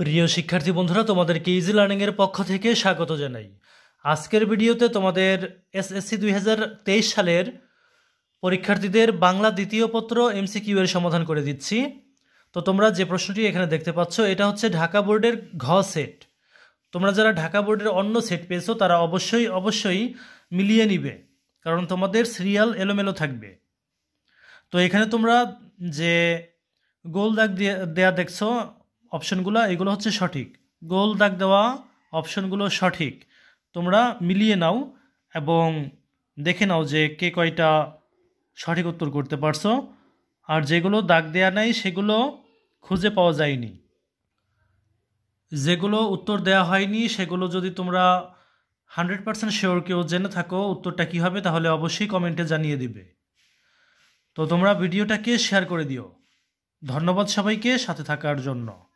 প্রিয় শিক্ষার্থী বন্ধুরা তোমাদেরকে ইজি লার্নিংয়ের পক্ষ থেকে স্বাগত জানাই আজকের ভিডিওতে তোমাদের এসএসসি দুই সালের পরীক্ষার্থীদের বাংলা দ্বিতীয় পত্র এমসিকিউ এর সমাধান করে দিচ্ছি তো তোমরা যে প্রশ্নটি এখানে দেখতে পাচ্ছ এটা হচ্ছে ঢাকা বোর্ডের ঘ সেট তোমরা যারা ঢাকা বোর্ডের অন্য সেট পেয়েছো তারা অবশ্যই অবশ্যই মিলিয়ে নিবে কারণ তোমাদের সিরিয়াল এলোমেলো থাকবে তো এখানে তোমরা যে গোল দাগ দেয়া দেখছো অপশনগুলো এগুলো হচ্ছে সঠিক গোল দাগ দেওয়া অপশনগুলো সঠিক তোমরা মিলিয়ে নাও এবং দেখে নাও যে কে কয়টা সঠিক উত্তর করতে পারছো আর যেগুলো দাগ দেয়া নাই সেগুলো খুঁজে পাওয়া যায়নি যেগুলো উত্তর দেয়া হয়নি সেগুলো যদি তোমরা হান্ড্রেড পার্সেন্ট শিওর কেউ জেনে থাকো উত্তরটা কী হবে তাহলে অবশ্যই কমেন্টে জানিয়ে দিবে তো তোমরা ভিডিওটাকে শেয়ার করে দিও ধন্যবাদ সবাইকে সাথে থাকার জন্য